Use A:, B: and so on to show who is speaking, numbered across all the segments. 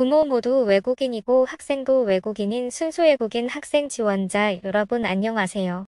A: 부모 모두 외국인이고 학생도 외국인인 순수 외국인 학생 지원자 여러분 안녕하세요.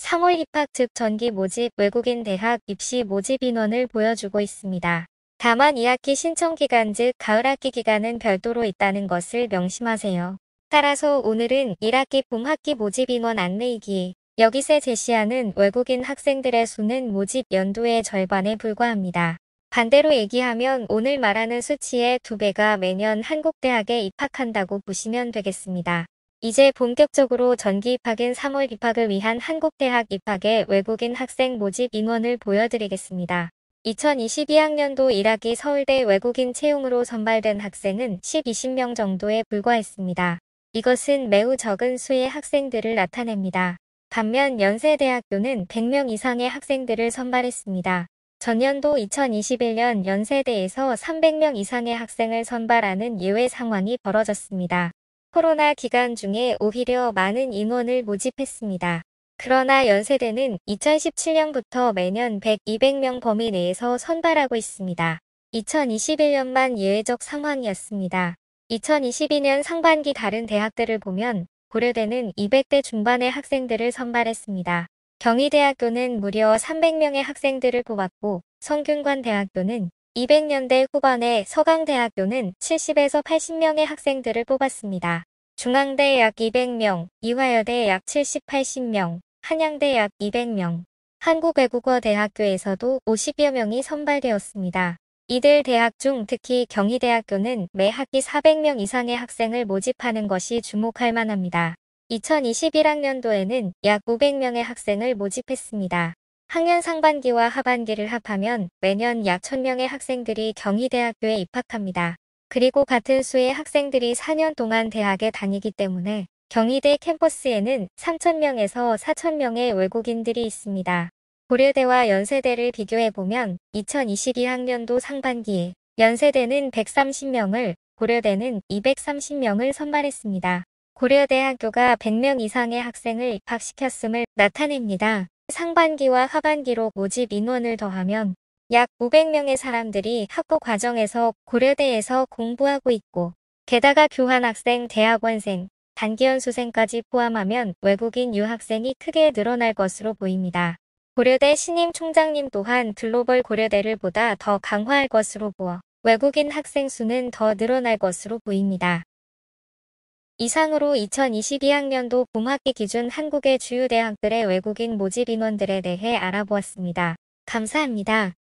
A: 3월 입학 즉 전기 모집 외국인 대학 입시 모집 인원을 보여주고 있습니다. 다만 2학기 신청 기간 즉 가을 학기 기간은 별도로 있다는 것을 명심하세요. 따라서 오늘은 1학기 봄학기 모집 인원 안내이기 여기서 제시하는 외국인 학생들의 수는 모집 연도의 절반에 불과합니다. 반대로 얘기하면 오늘 말하는 수치의 두배가 매년 한국대학에 입학한다고 보시면 되겠습니다. 이제 본격적으로 전기 입학인 3월 입학을 위한 한국대학 입학의 외국인 학생 모집 인원을 보여드리겠습니다. 2022학년도 1학기 서울대 외국인 채용으로 선발된 학생은 10-20명 정도에 불과했습니다. 이것은 매우 적은 수의 학생들을 나타냅니다. 반면 연세대학교는 100명 이상의 학생들을 선발했습니다. 전년도 2021년 연세대에서 300명 이상의 학생을 선발하는 예외 상황이 벌어졌습니다. 코로나 기간 중에 오히려 많은 인원을 모집했습니다. 그러나 연세대는 2017년부터 매년 100, 200명 범위 내에서 선발하고 있습니다. 2021년만 예외적 상황이었습니다. 2022년 상반기 다른 대학들을 보면 고려대는 200대 중반의 학생들을 선발했습니다. 경희대학교는 무려 300명의 학생들을 뽑았고 성균관대학교는 200년대 후반에 서강대학교는 70에서 80명의 학생들을 뽑았습니다. 중앙대 약 200명, 이화여대 약 70, 80명, 한양대 약 200명, 한국외국어대학교에서도 50여 명이 선발되었습니다. 이들 대학 중 특히 경희대학교는 매 학기 400명 이상의 학생을 모집하는 것이 주목할 만합니다. 2021학년도에는 약 500명의 학생을 모집했습니다. 학년 상반기와 하반기를 합하면 매년 약 1000명의 학생들이 경희대학교에 입학합니다. 그리고 같은 수의 학생들이 4년 동안 대학에 다니기 때문에 경희대 캠퍼스에는 3,000명에서 4,000명의 외국인들이 있습니다. 고려대와 연세대를 비교해보면 2022학년도 상반기에 연세대는 130명을, 고려대는 230명을 선발했습니다. 고려대학교가 100명 이상의 학생을 입학시켰음을 나타냅니다. 상반기와 하반기로 모집 인원을 더하면 약 500명의 사람들이 학부 과정에서 고려대에서 공부하고 있고 게다가 교환학생, 대학원생, 단기연 수생까지 포함하면 외국인 유학생이 크게 늘어날 것으로 보입니다. 고려대 신임 총장님 또한 글로벌 고려대를 보다 더 강화할 것으로 보어 외국인 학생 수는 더 늘어날 것으로 보입니다. 이상으로 2022학년도 봄학기 기준 한국의 주요 대학들의 외국인 모집 인원들에 대해 알아보았습니다. 감사합니다.